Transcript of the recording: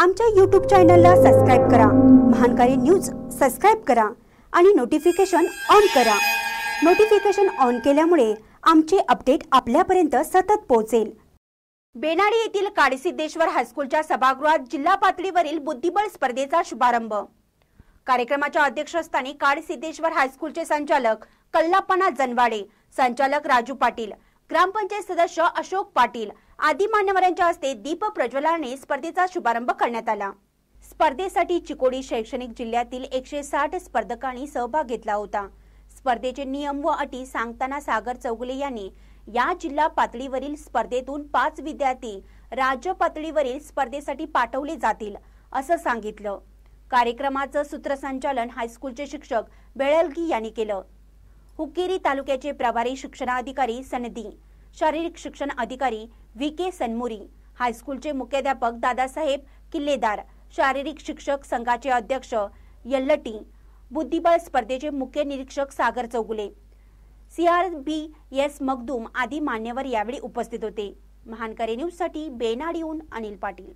आमच्या यूट्यूब चॅनलला सबस्क्राईब करा महानकारी न्यूज सबस्क्राईब करा आणि नोटिफिकेशन ऑन करा नोटिफिकेशन ऑन केल्यामुळे आमचे अपडेट आपल्यापर्यंत सतत पोहोचेल बेनाडी येथील काडीसिद्धेश्वर हायस्कूलच्या सभागृहात जिल्हा पातळीवरील बुद्धिबळ स्पर्धेचा शुभारंभ कार्यक्रमाच्या अध्यक्षस्थानी काडसिद्धेश्वर हायस्कूलचे संचालक कल्लापना जनवाडे संचालक राजू पाटील ग्रामपंचायत सदस्य अशोक पाटील आदी मान्यवरांच्या हस्ते दीप प्रज्वलाने स्पर्धेचा शुभारंभ करण्यात आला स्पर्धेसाठी चिकोडी शैक्षणिक जिल्ह्यातील एकशे साठ स्पर्धकांनी सहभाग घेतला होता स्पर्धेचे नियम व अटी सांगताना सागर चौगुले यांनी या जिल्हा पातळीवरील स्पर्धेतून पाच विद्यार्थी राज्य पातळीवरील स्पर्धेसाठी पाठवले जातील असं सांगितलं कार्यक्रमाचं सूत्रसंचालन हायस्कूलचे शिक्षक बेळलगी यांनी केलं हुकेरी तालुक्याचे प्रभारी शिक्षणाधिकारी सनदी शारीरिक शिक्षण अधिकारी व्ही के सनमुरी हायस्कूलचे मुख्याध्यापक दादासाहेब किल्लेदार शारीरिक शिक्षक संघाचे अध्यक्ष यल्लटी बुद्धिबळ स्पर्धेचे मुख्य निरीक्षक सागर चौगुले बी एस मगदूम आदी मान्यवर यावेळी उपस्थित होते महानकरे न्यूजसाठी बेनाडीहून अनिल पाटील